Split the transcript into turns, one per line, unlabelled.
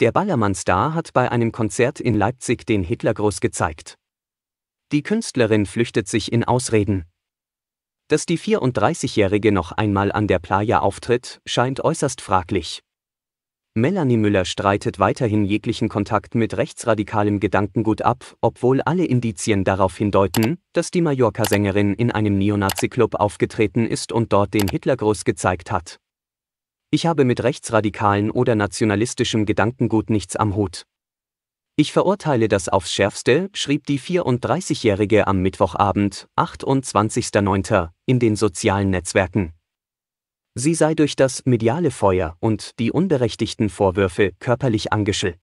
Der Ballermann-Star hat bei einem Konzert in Leipzig den Hitlergruß gezeigt. Die Künstlerin flüchtet sich in Ausreden. Dass die 34-Jährige noch einmal an der Playa auftritt, scheint äußerst fraglich. Melanie Müller streitet weiterhin jeglichen Kontakt mit rechtsradikalem Gedankengut ab, obwohl alle Indizien darauf hindeuten, dass die Mallorca-Sängerin in einem Neonazi-Club aufgetreten ist und dort den Hitlergruß gezeigt hat. Ich habe mit rechtsradikalen oder nationalistischem Gedankengut nichts am Hut. Ich verurteile das aufs Schärfste, schrieb die 34-Jährige am Mittwochabend, 28.09., in den sozialen Netzwerken. Sie sei durch das mediale Feuer und die unberechtigten Vorwürfe körperlich angeschillt.